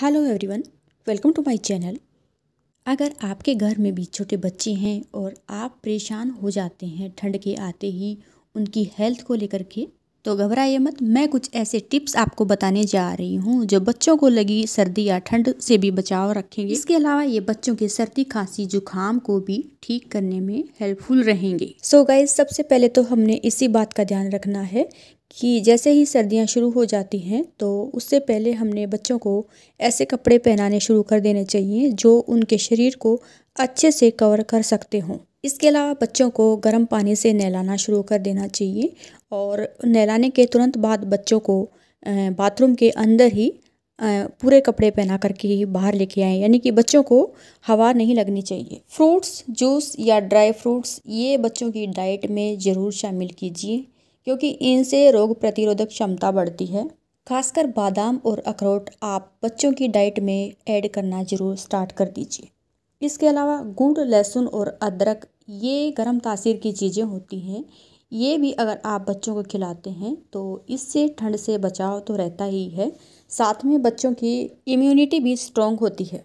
hello everyone welcome to my channel अगर आपके घर में भी छोटे बच्चे हैं और आप परेशान हो जाते हैं ठंड के आते ही उनकी हेल्थ को लेकर के तो घबराइए मत मैं कुछ ऐसे टिप्स आपको बताने जा रही हूँ जो बच्चों को लगी सर्दी या ठंड से भी बचाव रखेंगे इसके अलावा ये बच्चों के सर्दी खांसी जुकाम को भी ठीक करने में हेल्पफुल रहेंगे सो so गाइज सबसे पहले तो हमने इसी बात का ध्यान रखना है कि जैसे ही सर्दियाँ शुरू हो जाती हैं तो उससे पहले हमने बच्चों को ऐसे कपड़े पहनाने शुरू कर देने चाहिए जो उनके शरीर को अच्छे से कवर कर सकते हों इसके अलावा बच्चों को गर्म पानी से नहलाना शुरू कर देना चाहिए और नहलाने के तुरंत बाद बच्चों को बाथरूम के अंदर ही पूरे कपड़े पहना करके ही बाहर लेके आएँ यानी कि बच्चों को हवा नहीं लगनी चाहिए फ्रूट्स जूस या ड्राई फ्रूट्स ये बच्चों की डाइट में ज़रूर शामिल कीजिए क्योंकि इनसे रोग प्रतिरोधक क्षमता बढ़ती है खासकर बादाम और अखरोट आप बच्चों की डाइट में ऐड करना ज़रूर स्टार्ट कर दीजिए इसके अलावा गुड़ लहसुन और अदरक ये गर्म तासीर की चीज़ें होती हैं ये भी अगर आप बच्चों को खिलाते हैं तो इससे ठंड से बचाव तो रहता ही है साथ में बच्चों की इम्यूनिटी भी स्ट्रॉन्ग होती है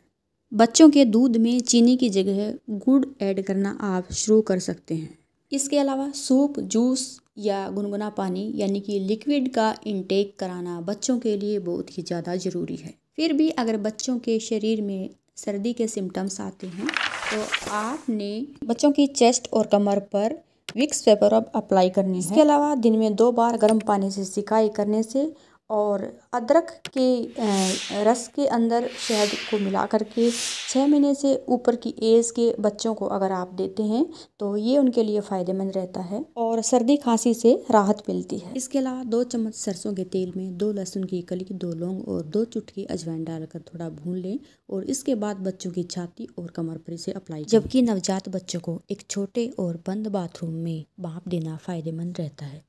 बच्चों के दूध में चीनी की जगह गुड़ ऐड करना आप शुरू कर सकते हैं इसके अलावा सूप जूस या गुनगुना पानी यानी कि लिक्विड का इनटेक कराना बच्चों के लिए बहुत ही ज़्यादा ज़रूरी है फिर भी अगर बच्चों के शरीर में सर्दी के सिम्टम्स आते हैं तो आपने बच्चों की चेस्ट और कमर पर विक्स पेपर अब अप्लाई करनी है इसके अलावा दिन में दो बार गर्म पानी से सिकाई करने से और अदरक के रस के अंदर शहद को मिला करके छः महीने से ऊपर की एज के बच्चों को अगर आप देते हैं तो ये उनके लिए फ़ायदेमंद रहता है और सर्दी खांसी से राहत मिलती है इसके अलावा दो चम्मच सरसों के तेल में दो लहसुन की कली दो लौंग और दो चुटकी अजवाइन डालकर थोड़ा भून लें और इसके बाद बच्चों की छाती और कमर पर इसे अप्लाई जबकि नवजात बच्चों को एक छोटे और बंद बाथरूम में बाँप देना फ़ायदेमंद रहता है